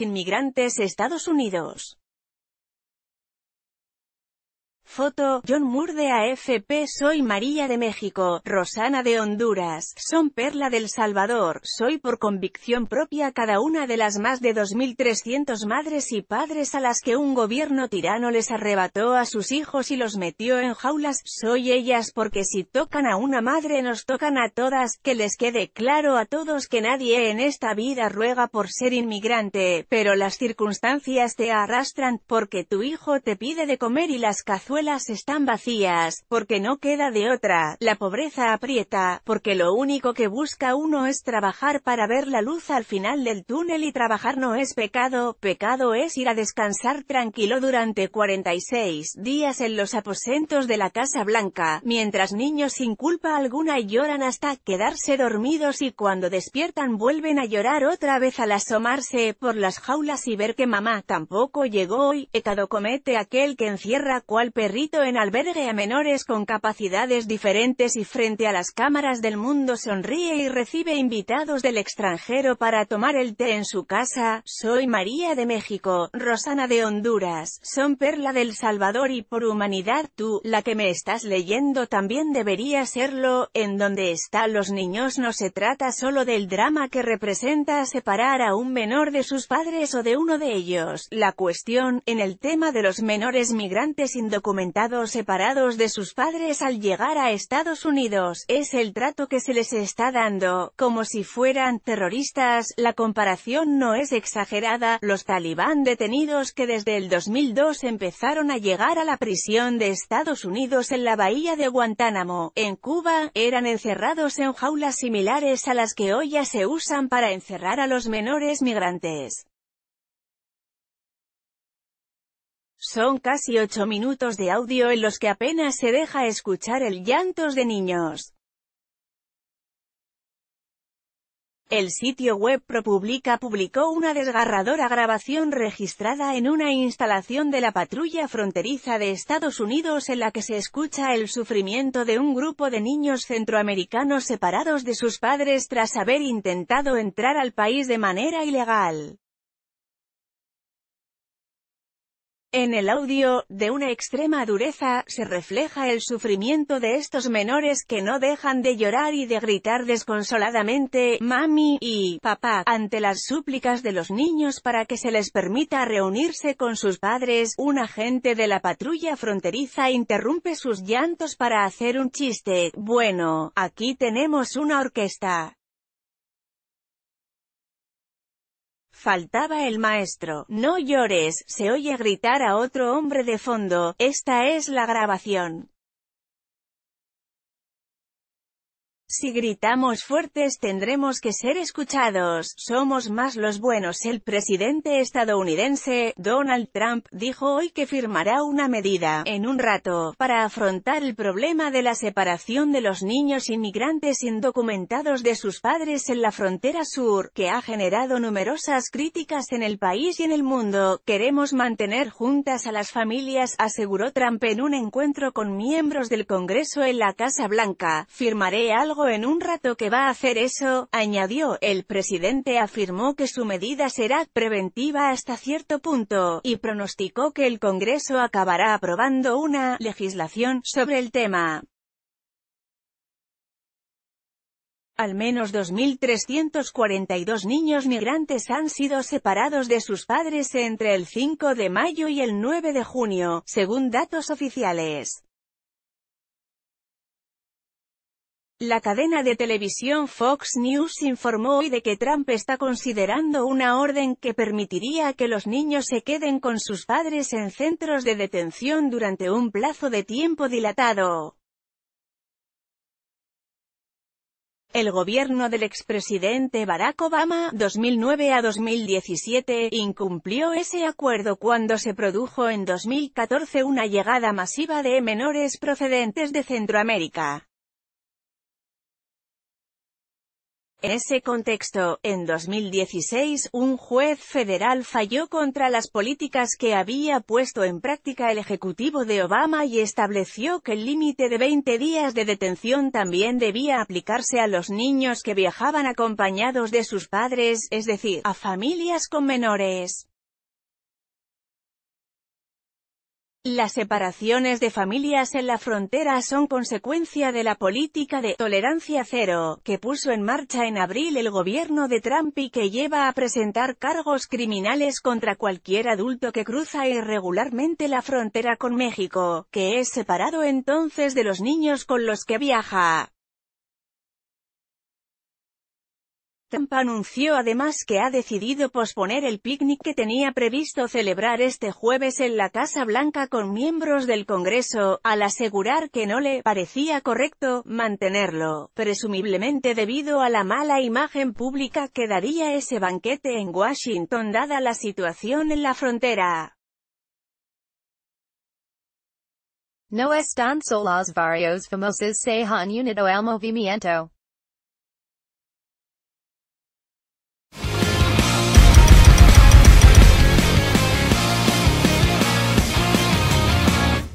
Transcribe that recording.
inmigrantes Estados Unidos. Foto, John Moore de AFP Soy María de México, Rosana de Honduras, Son Perla del Salvador, soy por convicción propia cada una de las más de 2.300 madres y padres a las que un gobierno tirano les arrebató a sus hijos y los metió en jaulas, soy ellas porque si tocan a una madre nos tocan a todas, que les quede claro a todos que nadie en esta vida ruega por ser inmigrante, pero las circunstancias te arrastran, porque tu hijo te pide de comer y las cazuelas están vacías, porque no queda de otra, la pobreza aprieta, porque lo único que busca uno es trabajar para ver la luz al final del túnel y trabajar no es pecado, pecado es ir a descansar tranquilo durante 46 días en los aposentos de la Casa Blanca, mientras niños sin culpa alguna lloran hasta quedarse dormidos y cuando despiertan vuelven a llorar otra vez al asomarse por las jaulas y ver que mamá tampoco llegó hoy, Pecado comete aquel que encierra cual perro en albergue a menores con capacidades diferentes y frente a las cámaras del mundo sonríe y recibe invitados del extranjero para tomar el té en su casa. Soy María de México, Rosana de Honduras, son Perla del Salvador y por humanidad tú, la que me estás leyendo también debería serlo, en donde están los niños no se trata solo del drama que representa separar a un menor de sus padres o de uno de ellos, la cuestión, en el tema de los menores migrantes indocumentados separados de sus padres al llegar a Estados Unidos, es el trato que se les está dando, como si fueran terroristas, la comparación no es exagerada, los talibán detenidos que desde el 2002 empezaron a llegar a la prisión de Estados Unidos en la bahía de Guantánamo, en Cuba, eran encerrados en jaulas similares a las que hoy ya se usan para encerrar a los menores migrantes. Son casi ocho minutos de audio en los que apenas se deja escuchar el llantos de niños. El sitio web ProPublica publicó una desgarradora grabación registrada en una instalación de la patrulla fronteriza de Estados Unidos en la que se escucha el sufrimiento de un grupo de niños centroamericanos separados de sus padres tras haber intentado entrar al país de manera ilegal. En el audio, de una extrema dureza, se refleja el sufrimiento de estos menores que no dejan de llorar y de gritar desconsoladamente, mami, y papá, ante las súplicas de los niños para que se les permita reunirse con sus padres, un agente de la patrulla fronteriza interrumpe sus llantos para hacer un chiste, bueno, aquí tenemos una orquesta. Faltaba el maestro. No llores, se oye gritar a otro hombre de fondo. Esta es la grabación. Si gritamos fuertes tendremos que ser escuchados, somos más los buenos. El presidente estadounidense, Donald Trump, dijo hoy que firmará una medida, en un rato, para afrontar el problema de la separación de los niños inmigrantes indocumentados de sus padres en la frontera sur, que ha generado numerosas críticas en el país y en el mundo. Queremos mantener juntas a las familias, aseguró Trump en un encuentro con miembros del Congreso en la Casa Blanca. Firmaré algo en un rato que va a hacer eso, añadió, el presidente afirmó que su medida será preventiva hasta cierto punto, y pronosticó que el Congreso acabará aprobando una legislación sobre el tema. Al menos 2.342 niños migrantes han sido separados de sus padres entre el 5 de mayo y el 9 de junio, según datos oficiales. La cadena de televisión Fox News informó hoy de que Trump está considerando una orden que permitiría que los niños se queden con sus padres en centros de detención durante un plazo de tiempo dilatado. El gobierno del expresidente Barack Obama, 2009 a 2017, incumplió ese acuerdo cuando se produjo en 2014 una llegada masiva de menores procedentes de Centroamérica. En ese contexto, en 2016, un juez federal falló contra las políticas que había puesto en práctica el Ejecutivo de Obama y estableció que el límite de 20 días de detención también debía aplicarse a los niños que viajaban acompañados de sus padres, es decir, a familias con menores. Las separaciones de familias en la frontera son consecuencia de la política de «tolerancia cero», que puso en marcha en abril el gobierno de Trump y que lleva a presentar cargos criminales contra cualquier adulto que cruza irregularmente la frontera con México, que es separado entonces de los niños con los que viaja. Trump anunció además que ha decidido posponer el picnic que tenía previsto celebrar este jueves en la Casa Blanca con miembros del Congreso, al asegurar que no le parecía correcto mantenerlo, presumiblemente debido a la mala imagen pública que daría ese banquete en Washington dada la situación en la frontera. No están solos varios famosos se han unido al movimiento.